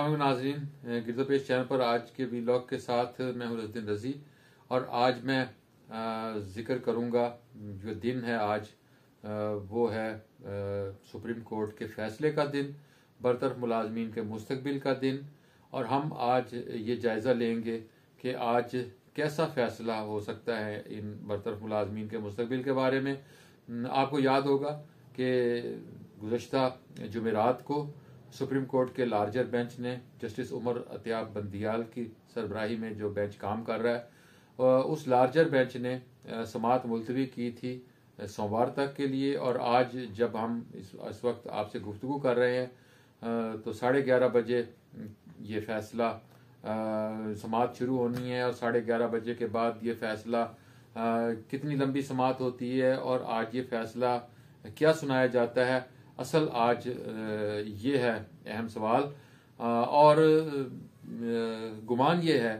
असल नाजरीन गिरदो पेश चैनल पर आज के वीलॉग के साथ मैं हूँ रज़ी और आज मैं ज़िक्र करूँगा जो दिन है आज वो है सुप्रीम कोर्ट के फैसले का दिन बरतरफ मुलाजमीन के मुस्तबिल का दिन और हम आज ये जायज़ा लेंगे कि आज कैसा फैसला हो सकता है इन बरतरफ मुलाजमीन के मुस्तबिल के बारे में आपको याद होगा कि गुजशत जमेरात को सुप्रीम कोर्ट के लार्जर बेंच ने जस्टिस उमर अतियाब बंदियाल की सरबराही में जो बेंच काम कर रहा है उस लार्जर बेंच ने समात मुलतवी की थी सोमवार तक के लिए और आज जब हम इस, इस वक्त आपसे गुफ्तु कर रहे हैं तो साढ़े ग्यारह बजे ये फैसला समात शुरू होनी है और साढ़े ग्यारह बजे के बाद ये फैसला कितनी लंबी समात होती है और आज ये फैसला क्या सुनाया जाता है असल आज ये है अहम सवाल और गुमान ये है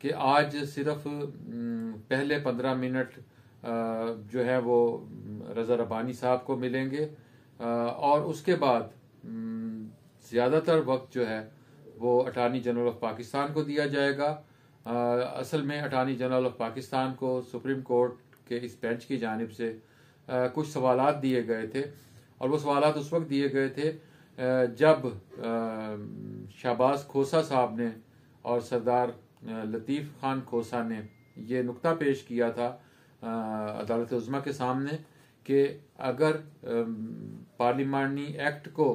कि आज सिर्फ पहले पंद्रह मिनट जो है वो रज़ा रबानी साहब को मिलेंगे और उसके बाद ज़्यादातर वक्त जो है वो अटारनी जनरल ऑफ पाकिस्तान को दिया जाएगा असल में अटारनी जनरल ऑफ पाकिस्तान को सुप्रीम कोर्ट के इस बेंच की जानब से कुछ सवाल दिए गए थे और वो सवाल उस वक्त दिए गए थे जब शहबाज खोसा साहब ने और सरदार लतीफ़ खान खोसा ने ये नुकता पेश किया था अदालत उज़मा के सामने कि अगर पार्लिमानी एक्ट को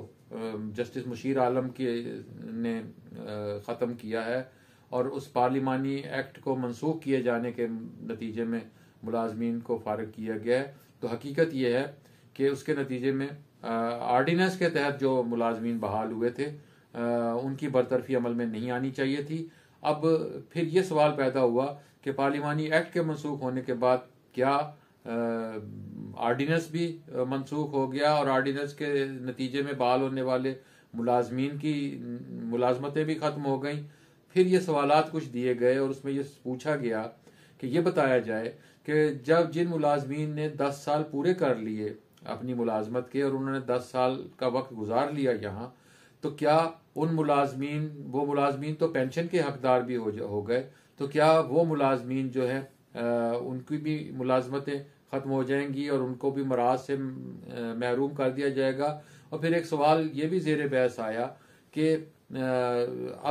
जस्टिस मुशीर आलम के ने ख़त्म किया है और उस पार्लिमानी एक्ट को मनसूख किए जाने के नतीजे में मुलाजमीन को फारग किया गया है तो हकीकत यह है कि उसके नतीजे में आर्डिनेंस के तहत जो मुलाजमीन बहाल हुए थे आ, उनकी बरतरफी अमल में नहीं आनी चाहिए थी अब फिर ये सवाल पैदा हुआ कि पार्लिमानी एक्ट के मनसूख होने के बाद क्या आर्डिनेंस भी मनसूख हो गया और आर्डिनेंस के नतीजे में बहाल होने वाले मुलाजमीन की मुलाजमतें भी ख़त्म हो गई फिर ये सवाल कुछ दिए गए और उसमें ये पूछा गया कि ये बताया जाए कि जब जिन मुलाजमीन ने 10 साल पूरे कर लिए अपनी मुलाजमत के और उन्होंने दस साल का वक्त गुजार लिया यहाँ तो क्या उन मुलाजमीन वो मुलाजमीन तो पेंशन के हकदार भी हो, हो गए तो क्या वो मुलाजमीन जो है आ, उनकी भी मुलाजमतें ख़त्म हो जाएंगी और उनको भी मराज से महरूम कर दिया जाएगा और फिर एक सवाल ये भी जेर बहस आया कि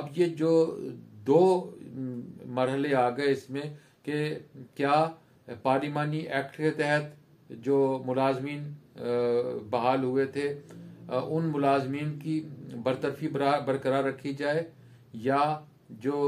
अब ये जो दो मरहले आ गए इसमें कि क्या पार्लिमानी एक्ट के तहत जो मुलाजमीन बहाल हुए थे उन मुलाजमीन की बरतरफी बरकरार रखी जाए या जो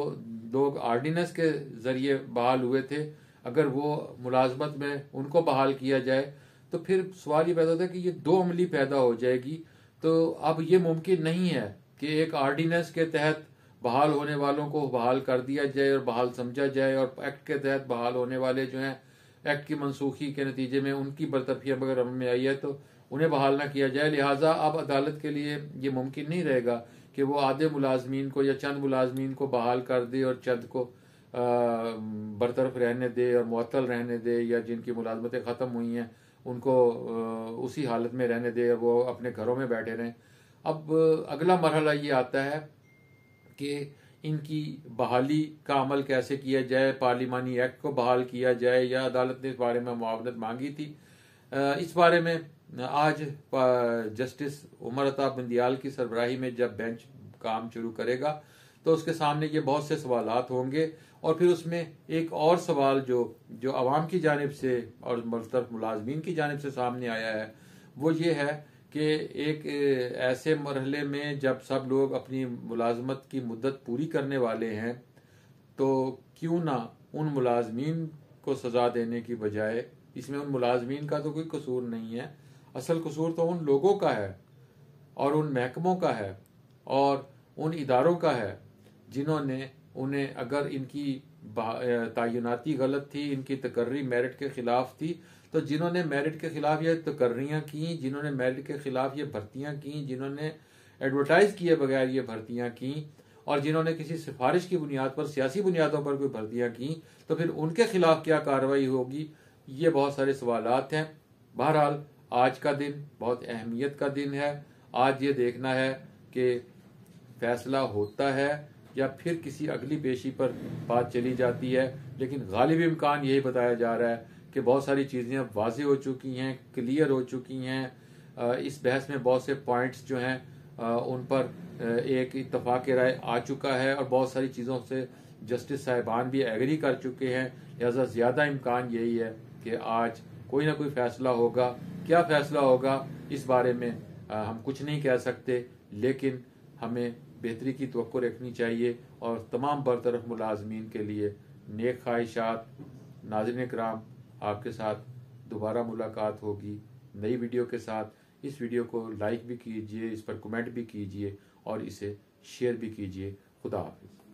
लोग आर्डिनेंस के जरिए बहाल हुए थे अगर वो मुलाजमत में उनको बहाल किया जाए तो फिर सवाल ये पैदा होता है कि ये दो अमली पैदा हो जाएगी तो अब ये मुमकिन नहीं है कि एक आर्डिनेंस के तहत बहाल होने वालों को बहाल कर दिया जाए और बहाल समझा जाए और एक्ट के तहत बहाल होने वाले जो हैं एक्ट की मनसूखी के नतीजे में उनकी बरतफिया अगर अमल में आई है तो उन्हें बहाल न किया जाए लिहाजा अब अदालत के लिए ये मुमकिन नहीं रहेगा कि वो आधे मुलाजमीन को या चंद मुलाजमीन को बहाल कर दे और चंद को बरतरफ रहने दे और मअतल रहने दे या जिनकी मुलाजमतें ख़त्म हुई हैं उनको उसी हालत में रहने दे वो अपने घरों में बैठे रहें अब अगला मरहला ये आता है कि इनकी बहाली का अमल कैसे किया जाए पार्लिमानी एक्ट को बहाल किया जाए या अदालत ने इस बारे में मुआवनत मांगी थी इस बारे में आज जस्टिस उमर अताब बंदियाल की सरबराही में जब बेंच काम शुरू करेगा तो उसके सामने ये बहुत से सवाल होंगे और फिर उसमें एक और सवाल जो जो आवाम की जानब से और मुलाजमीन की जानब से सामने आया है वो ये है कि एक ऐसे मरहले में जब सब लोग अपनी मुलाजमत की मुद्दत पूरी करने वाले हैं तो क्यों ना उन मुलाजमीन को सज़ा देने की बजाय इसमें उन मुलाजमीन का तो कोई कसूर नहीं है असल कसूर तो उन लोगों का है और उन महकमों का है और उन इदारों का है जिन्होंने उन्हें अगर इनकी तयनती गलत थी इनकी तकर्री मेरिट के ख़िलाफ़ थी तो जिन्होंने मेरिट के खिलाफ ये तकर्रियाँ तो की जिन्होंने मेरिट के खिलाफ ये भर्तियाँ की जिन्होंने एडवर्टाइज किए बगैर ये भर्तियाँ की और जिन्होंने किसी सिफारिश की बुनियाद पर सियासी बुनियादों पर कोई भर्तियाँ की तो फिर उनके खिलाफ क्या कार्रवाई होगी ये बहुत सारे सवाल हैं बहरहाल आज का दिन बहुत अहमियत का दिन है आज ये देखना है कि फैसला होता है या फिर किसी अगली पेशी पर बात चली जाती है लेकिन गालिब इम्कान यही बताया जा रहा है कि बहुत सारी चीज़ें अब हो चुकी हैं क्लियर हो चुकी हैं इस बहस में बहुत से पॉइंट्स जो हैं उन पर एक इतफाक़ राय आ चुका है और बहुत सारी चीज़ों से जस्टिस साहिबान भी एग्री कर चुके हैं लिहाजा ज़्यादा इम्कान यही है कि आज कोई ना कोई फैसला होगा क्या फैसला होगा इस बारे में हम कुछ नहीं कह सकते लेकिन हमें बेहतरी की तो रखनी चाहिए और तमाम बरतरफ मुलाजमीन के लिए नेक ख्वाहिशात नाजन कराम आपके साथ दोबारा मुलाकात होगी नई वीडियो के साथ इस वीडियो को लाइक भी कीजिए इस पर कमेंट भी कीजिए और इसे शेयर भी कीजिए खुदा हाफिज़